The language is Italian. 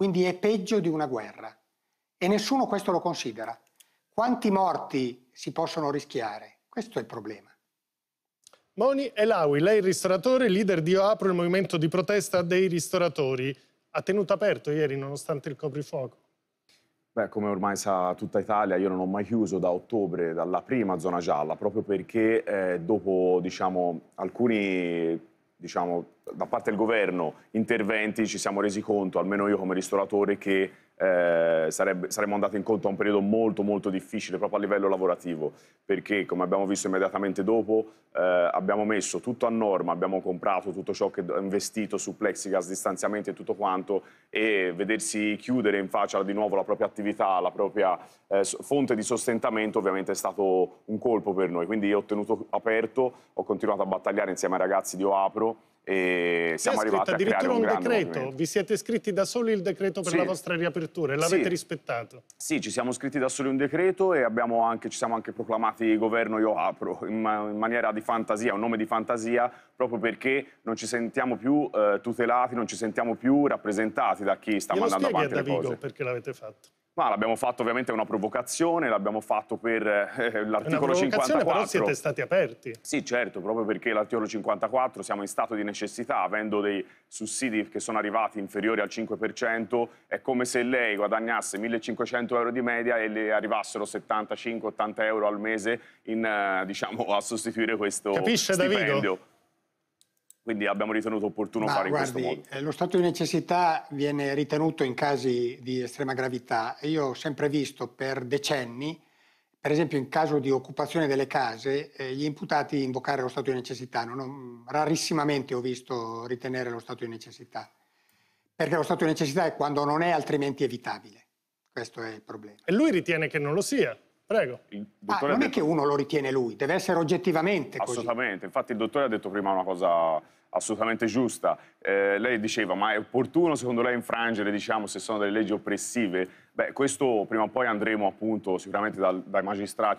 Quindi è peggio di una guerra. E nessuno questo lo considera. Quanti morti si possono rischiare? Questo è il problema. Moni Elawi, lei ristoratore, leader di Io Apro, il movimento di protesta dei ristoratori. Ha tenuto aperto ieri nonostante il coprifuoco? Beh, come ormai sa tutta Italia, io non ho mai chiuso da ottobre, dalla prima zona gialla, proprio perché eh, dopo diciamo, alcuni diciamo, da parte del governo interventi ci siamo resi conto, almeno io come ristoratore, che eh, sarebbe, saremmo andati incontro a un periodo molto molto difficile proprio a livello lavorativo perché come abbiamo visto immediatamente dopo eh, abbiamo messo tutto a norma, abbiamo comprato tutto ciò che è investito su plexigas, distanziamenti e tutto quanto e vedersi chiudere in faccia di nuovo la propria attività, la propria eh, fonte di sostentamento ovviamente è stato un colpo per noi quindi ho tenuto aperto, ho continuato a battagliare insieme ai ragazzi di Oapro e siamo arrivati a addirittura un, un decreto, movimento. vi siete scritti da soli il decreto per sì. la vostra riapertura e l'avete sì. rispettato? Sì, ci siamo scritti da soli un decreto e anche, ci siamo anche proclamati governo io apro in, in, maniera di fantasia, un nome di fantasia proprio perché non ci sentiamo più eh, tutelati, non ci sentiamo più rappresentati da chi sta Glielo mandando avanti le Davigo cose. perché l'avete fatto? Ma l'abbiamo fatto ovviamente una provocazione, l'abbiamo fatto per eh, eh l'articolo 54. Però siete stati aperti. Sì, certo, proprio perché l'articolo 54 siamo in stato di necessità, avendo dei sussidi che sono arrivati inferiori al 5%, è come se lei guadagnasse 1500 euro di media e le arrivassero 75-80 euro al mese in, eh, diciamo, a sostituire questo Capisce, stipendio. Davido? Quindi abbiamo ritenuto opportuno Ma fare in questo modo. Eh, lo stato di necessità viene ritenuto in casi di estrema gravità. Io ho sempre visto per decenni, per esempio in caso di occupazione delle case, eh, gli imputati invocare lo stato di necessità. Ho, mm, rarissimamente ho visto ritenere lo stato di necessità. Perché lo stato di necessità è quando non è altrimenti evitabile. Questo è il problema. E lui ritiene che non lo sia. Prego. Ah, non è che uno lo ritiene lui, deve essere oggettivamente Assolutamente, infatti il dottore ha detto prima una cosa assolutamente giusta. Eh, lei diceva, ma è opportuno secondo lei infrangere, diciamo, se sono delle leggi oppressive? Beh, questo prima o poi andremo appunto sicuramente dal, dai magistrati.